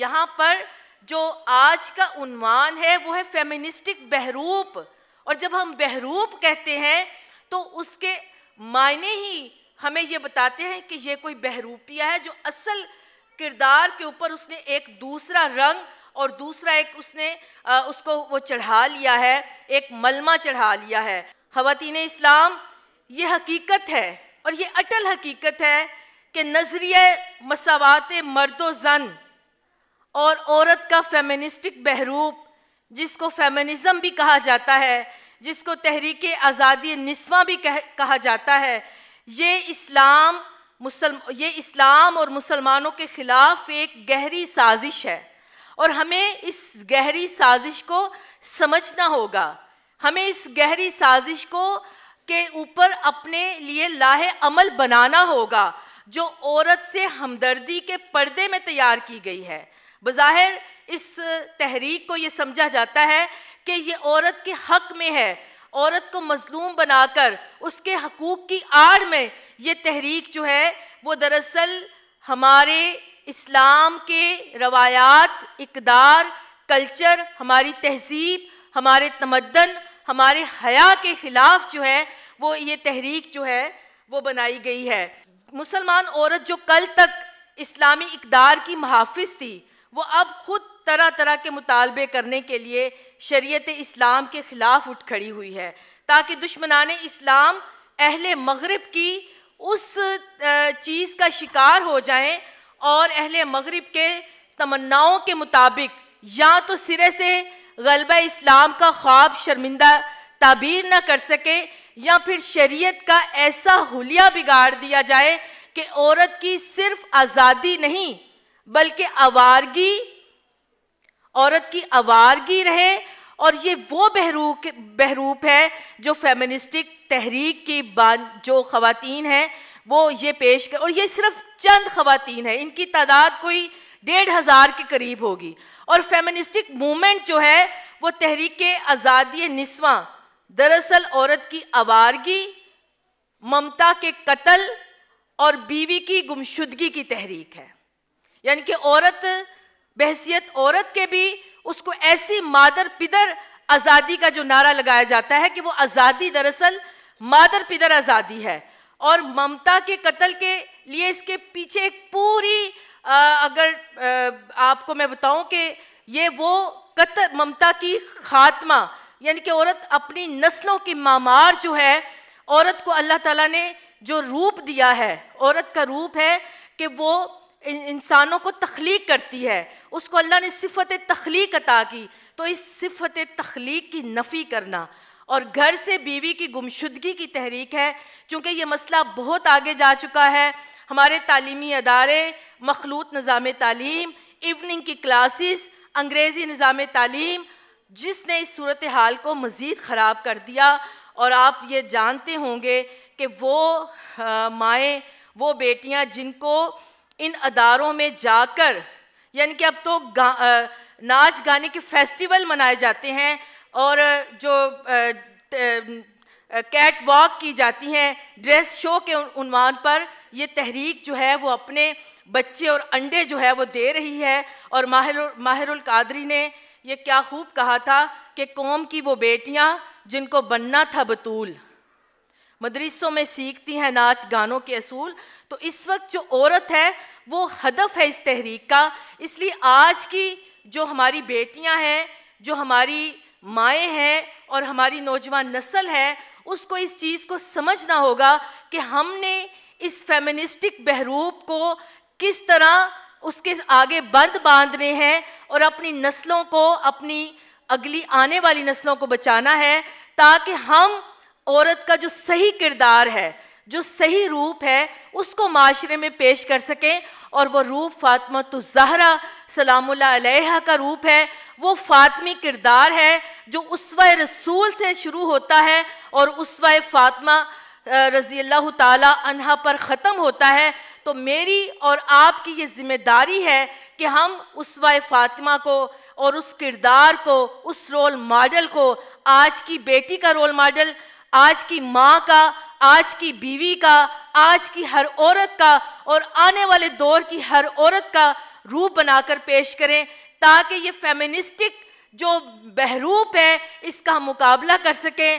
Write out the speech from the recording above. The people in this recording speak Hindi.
यहाँ पर जो आज का उन्वान है वो है फेमिनिस्टिक बहरूप और जब हम बहरूप कहते हैं तो उसके मायने ही हमें ये बताते हैं कि ये कोई बहरूपिया है जो असल किरदार के ऊपर उसने एक दूसरा रंग और दूसरा एक उसने आ, उसको वो चढ़ा लिया है एक मलमा चढ़ा लिया है खातिन इस्लाम ये हकीकत है और ये अटल हकीकत है कि नज़रिए मसावत मर्द ज़न और औरत का फेमिनिस्टिक बहरूप जिसको फेमिनिज्म भी कहा जाता है जिसको तहरीक आज़ादी नस्वा भी कह, कहा जाता है ये इस्लाम मुसलम ये इस्लाम और मुसलमानों के ख़िलाफ़ एक गहरी साजिश है और हमें इस गहरी साजिश को समझना होगा हमें इस गहरी साजिश को के ऊपर अपने लिए लाहे अमल बनाना होगा जो औरत से हमदर्दी के पर्दे में तैयार की गई है बज़ाहिर इस तहरीक को ये समझा जाता है कि ये औरत के हक में है औरत को मजलूम बनाकर उसके हकूक़ की आड़ में ये तहरीक जो है वो दरअसल हमारे इस्लाम के रवायात इकदार कल्चर हमारी तहजीब हमारे तमदन हमारे हया के ख़िलाफ़ जो है वो ये तहरीक जो है वो बनाई गई है मुसलमान औरत जो कल तक इस्लामी इकदार की महाफिज थी वो अब खुद तरह तरह के मुतालबे करने के लिए शरीयत इस्लाम के ख़िलाफ़ उठ खड़ी हुई है ताकि दुश्मनान इस्लाम अहल मगरब की उस चीज़ का शिकार हो जाएं और अहल मगरब के तमन्नाओं के मुताबिक या तो सिरे से गलबा इस्लाम का ख्वाब शर्मिंदा ताबीर ना कर सके या फिर शरीयत का ऐसा हुलिया बिगाड़ दिया जाए कि औरत की सिर्फ आज़ादी नहीं बल्कि आवारगी औरत की आवारगी रहे और ये वो बहरू बहरूप है जो फेमिनिस्टिक तहरीक की जो खातन हैं वो ये पेश कर और ये सिर्फ चंद खातन है इनकी तादाद कोई डेढ़ हज़ार के करीब होगी और फेमिनिस्टिक मूवमेंट जो है वो तहरीक आज़ादी नस्वा दरअसल औरत की आवारगी ममता के कत्ल और बीवी की गुमशुदगी की तहरीक है यानी कि औरत बहसीत औरत के भी उसको ऐसी मादर पिदर आज़ादी का जो नारा लगाया जाता है कि वो आज़ादी दरअसल मादर पिदर आज़ादी है और ममता के कत्ल के लिए इसके पीछे एक पूरी आ, अगर आ, आपको मैं बताऊं कि ये वो कत्ल ममता की खात्मा यानी कि औरत अपनी नस्लों की मामार जो है औरत को अल्लाह ताला ने जो रूप दिया है औरत का रूप है कि वो इंसानों को तख्लीक करती है उसको अल्लाह ने सिफत तख्लीक अता की तो इस सिफत तख्लीक की नफ़ी करना और घर से बीवी की गुमशुदगी की तहरीक है क्योंकि ये मसला बहुत आगे जा चुका है हमारे तालीमी अदारे मखलूत निज़ाम तालीम इवनिंग की क्लासेस अंग्रेज़ी निज़ाम तालीम जिसने इस सूरत हाल को मज़ीद ख़राब कर दिया और आप ये जानते होंगे कि वो माएँ वो बेटियाँ जिनको इन अदारों में जाकर यानी कि अब तो गा, आ, नाच गाने के फेस्टिवल मनाए जाते हैं और जो कैट वॉक की जाती हैं ड्रेस शो के उनवान पर ये तहरीक जो है वो अपने बच्चे और अंडे जो है वो दे रही है और माहिर माहिरुल कादरी ने ये क्या खूब कहा था कि कौम की वो बेटियां जिनको बनना था बतूल मदरसों में सीखती हैं नाच गानों के असूल तो इस वक्त जो औरत है वो हदफ है इस तहरीक का इसलिए आज की जो हमारी बेटियां हैं जो हमारी माएँ हैं और हमारी नौजवान नस्ल है उसको इस चीज़ को समझना होगा कि हमने इस फेमिनिस्टिक बहरूप को किस तरह उसके आगे बंद बांधने हैं और अपनी नस्लों को अपनी अगली आने वाली नस्लों को बचाना है ताकि हम औरत का जो सही किरदार है जो सही रूप है उसको माशरे में पेश कर सकें और वो रूप फातमा तो जहरा सलाम का रूप है वो फातमी किरदार है जो उसवा रसूल से शुरू होता है और उसवा फातमा रजी अल्लाह तहा पर ख़त्म होता है तो मेरी और आपकी ये जिम्मेदारी है कि हम उसवा फातिमा को और उस किरदार को उस रोल मॉडल को आज की बेटी का रोल मॉडल आज की माँ का आज की बीवी का आज की हर औरत का और आने वाले दौर की हर औरत का रूप बनाकर पेश करें ताकि ये फेमिनिस्टिक जो बहरूप है इसका मुकाबला कर सकें